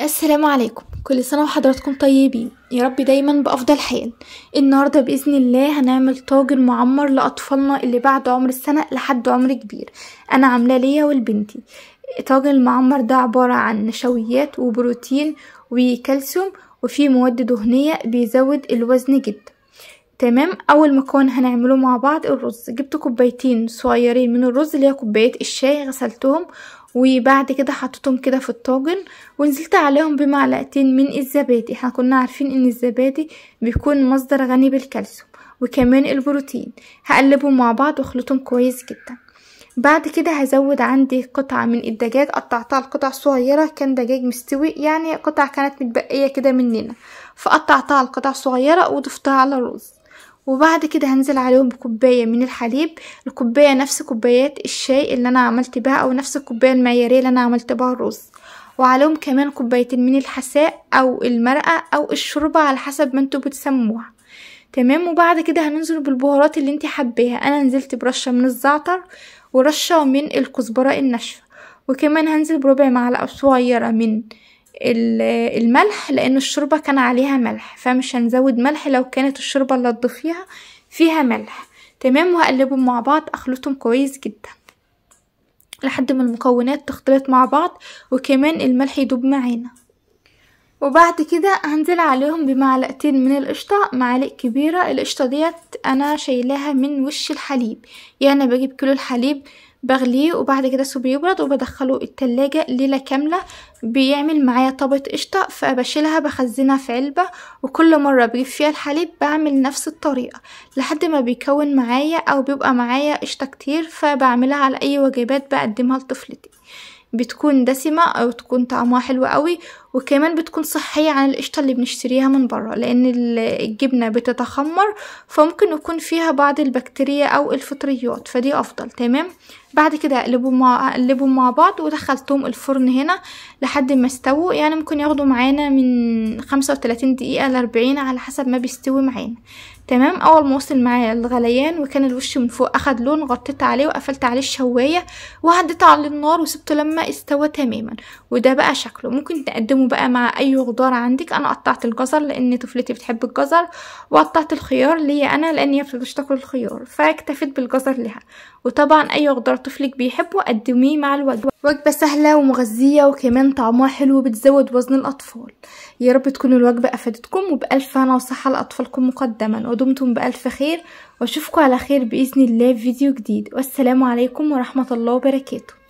السلام عليكم كل سنة وحضراتكم طيبين يا رب دايما بأفضل حال النهاردة بإذن الله هنعمل طاجن معمر لأطفالنا اللي بعد عمر السنة لحد عمر كبير أنا عاملة ليا والبنتي طاجن المعمر ده عبارة عن نشويات وبروتين وكالسيوم وفيه مواد دهنية بيزود الوزن جدا تمام اول مكون هنعمله مع بعض الرز جبت كوبايتين صغيرين من الرز اللي هي كوبايه الشاي غسلتهم وبعد كده حطيتهم كده في الطاجن ونزلت عليهم بمعلقتين من الزبادي احنا كنا عارفين ان الزبادي بيكون مصدر غني بالكالسيوم وكمان البروتين هقلبهم مع بعض واخلطهم كويس جدا بعد كده هزود عندي قطعة من الدجاج قطعتها لقطع صغيرة كان دجاج مستوي يعني قطعة كانت متبقية كده مننا فقطعتها لقطع صغيرة وضفتها على الرز وبعد كده هنزل عليهم بكوباية من الحليب الكوباية نفس كوبايات الشاي اللي انا عملت بها او نفس الكوباية المعيارية اللي انا عملت بها الرز وعليهم كمان كوبايتين من الحساء او المرقة او الشوربة على حسب ما انتوا بتسموها تمام وبعد كده هننزل بالبهارات اللي انت حباها انا نزلت برشة من الزعتر ورشة من الكزبرة الناشفة وكمان هنزل بربع معلقة صغيرة من الملح لأن الشوربة كان عليها ملح فمش هنزود ملح لو كانت الشوربة اللي هتضيفيها فيها ملح تمام وهقلبهم مع بعض أخلطهم كويس جدا لحد ما المكونات تختلط مع بعض وكمان الملح يدوب معانا وبعد كده هنزل عليهم بمعلقتين من القشطة معالق كبيرة القشطة ديت انا شايلاها من وش الحليب يعني بجيب كيلو الحليب بغليه وبعد كده سو بيبرد وبدخله التلاجة ليلة كاملة بيعمل معايا طبة قشطة فبشيلها بخزنها في علبة وكل مرة بجيب فيها الحليب بعمل نفس الطريقة لحد ما بيكون معايا او بيبقى معايا قشطة كتير فبعملها على اي وجبات بقدمها لطفلتي بتكون دسمة أو تكون طعمها حلو قوي وكمان بتكون صحية عن القشطة اللي بنشتريها من برا لأن الجبنة بتتخمر فممكن يكون فيها بعض البكتيريا أو الفطريات فدي أفضل تمام بعد كده اقلبهم مع مع بعض ودخلتهم الفرن هنا لحد ما استووا يعني ممكن ياخدوا معانا من خمسة وتلاتين دقيقة لأربعين على حسب ما بيستوي معانا تمام اول ما وصل معايا الغليان وكان الوش من فوق اخد لون غطيت عليه وقفلت عليه الشوايه وهديت على النار وسبته لما استوى تماما وده بقى شكله ممكن تقدمه بقى مع اي خضار عندك انا قطعت الجزر لان طفلتي بتحب الجزر وقطعت الخيار ليا انا لان هي مش تاكل الخيار فاكتفيت بالجزر لها وطبعا اي خضار طفلك بيحبه قدميه مع الوجبه وجبة سهلة ومغذية وكمان طعمها حلو بتزود وزن الأطفال يا رب تكون الوجبة أفادتكم وبألف هنا وصحة لأطفالكم مقدما ودمتم بألف خير وأشوفكم على خير بإذن الله في فيديو جديد والسلام عليكم ورحمة الله وبركاته